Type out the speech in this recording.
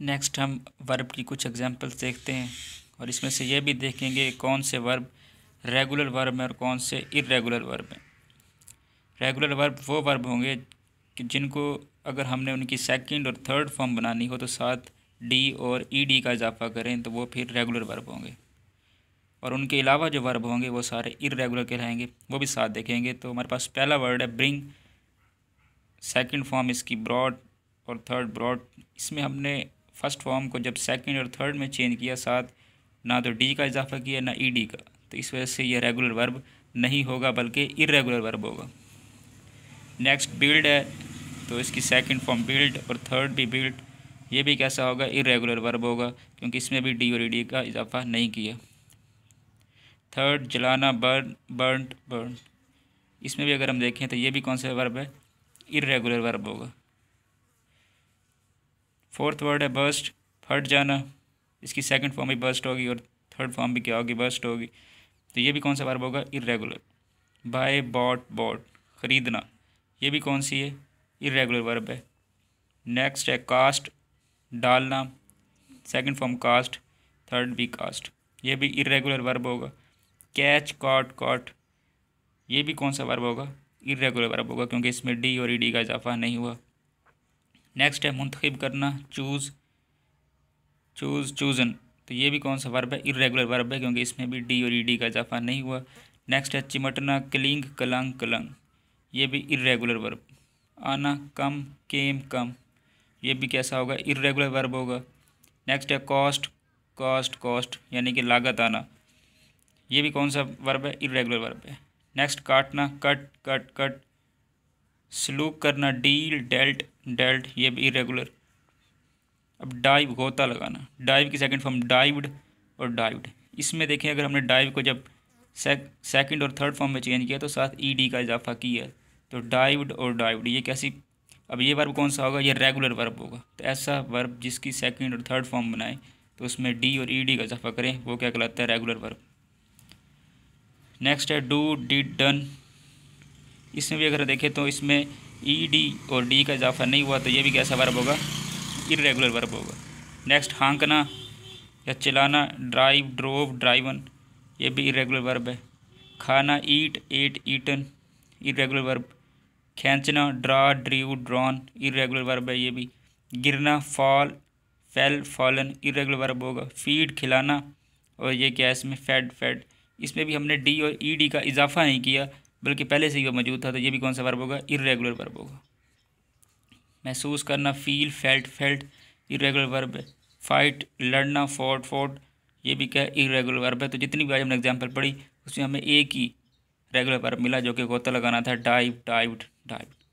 next हम verb की कुछ एग्जांपल्स देखते हैं और इसमें से ये भी देखेंगे कौन से वर्ब रेगुलर वर्ब हैं और कौन से इरेगुलर वर्ब हैं रेगुलर वर्ब वो वर्ब होंगे कि जिनको अगर हमने उनकी सेकंड और थर्ड फॉर्म बनानी हो तो साथ डी और ई डी का इजाफा करें तो वो फिर रेगुलर वर्ब होंगे और उनके अलावा जो वर्ब होंगे वो सारे इरेगुलर के रहेंगे वो भी साथ देखेंगे तो हमारे पास पहला वर्ड है ब्रिंग सेकंड फॉर्म इसकी ब्रॉड और थर्ड ब्रॉड इसमें हमने फर्स्ट फॉर्म को जब सेकेंड और थर्ड में चेंज किया साथ ना तो डी का इजाफा किया ना ई e डी का तो इस वजह से यह रेगुलर वर्ब नहीं होगा बल्कि इरेगुलर वर्ब होगा नेक्स्ट बिल्ड है तो इसकी सेकंड फॉर्म बिल्ड और थर्ड भी बिल्ड ये भी कैसा होगा इरेगुलर वर्ब होगा क्योंकि इसमें भी डी और ई e डी का इजाफा नहीं किया थर्ड जलाना बर्न बर्न बर्न इसमें भी अगर हम देखें तो ये भी कौन सा वर्ब है इरेगुलर वर्ब होगा फोर्थ वर्ड है बर्स्ट फट जाना इसकी सेकंड फॉर्म भी बर्स्ट होगी और थर्ड फॉर्म भी क्या होगी बर्स्ट होगी तो ये भी कौन सा वर्ब होगा इरेगुलर बाय बॉट बॉट ख़रीदना ये भी कौन सी है इरेगुलर वर्ब है नेक्स्ट है कास्ट डालना सेकंड फॉर्म कास्ट थर्ड भी कास्ट ये भी इरेगुलर वर्ब होगा कैच कॉट कॉट ये भी कौन सा वर्ब होगा इरेगुलर वर्ब होगा क्योंकि इसमें डी और ई e डी का इजाफा नहीं हुआ नेक्स्ट है मुंतखब करना चूज़ चूज़ चूज़न तो ये भी कौन सा वर्ब है इरेगुलर वर्ब है क्योंकि इसमें भी डी और ई e डी का इजाफा नहीं हुआ नेक्स्ट है चिमटना क्लिंग कलंग कलंग ये भी इरेगुलर वर्ब आना कम केम कम ये भी कैसा होगा इरेगुलर वर्ब होगा नेक्स्ट है कॉस्ट कॉस्ट कॉस्ट यानी कि लागत आना ये भी कौन सा वर्ब है इरेगुलर वर्ब है नेक्स्ट काटना कट कट कट स्लूक करना डील डेल्ट डेल्ट ये भी इरेगुलर अब डाइव गोता लगाना डाइव की सेकंड फॉर्म डाइव्ड और डाइव्ड इसमें देखें अगर हमने डाइव को जब सेकंड और थर्ड फॉर्म में चेंज किया तो साथ ईडी का इजाफा किया तो डाइव्ड और डाइव्ड ये कैसी अब ये वर्ब कौन सा होगा ये रेगुलर वर्ब होगा तो ऐसा वर्ब जिसकी सेकंड और थर्ड फॉर्म बनाए तो उसमें डी और ई डी का इजाफा करें वो क्या कहलाता है रेगुलर वर्ब नेक्स्ट है डू डिड डन इसमें भी अगर देखें तो इसमें ई e, डी और डी का इजाफा नहीं हुआ तो ये भी कैसा वर्ब होगा इरेगुलर वर्ब होगा नेक्स्ट हाँकना या चिलाना ड्राइव ड्रोव ड्राइवन ये भी इरेगुलर वर्ब है खाना eat ate eaten irregular verb खींचना draw drew drawn irregular verb है ये भी गिरना fall fell fallen irregular verb होगा फीड खिलाना और ये क्या है इसमें फेड फेड इसमें भी हमने डी और ई e, डी का इजाफा नहीं किया बल्कि पहले से ही वह मौजूद था तो ये भी कौन सा वर्ब होगा इरेगुलर वर्ब होगा महसूस करना feel felt felt irregular verb है फाइट लड़ना फोट फोट ये भी क्या इरेगुलर वर्ब है तो जितनी भी आज हमने एग्जाम्पल पढ़ी उसमें हमें एक ही रेगुलर वर्ब मिला जो कि गोता लगाना था डाइव डाइव डाइव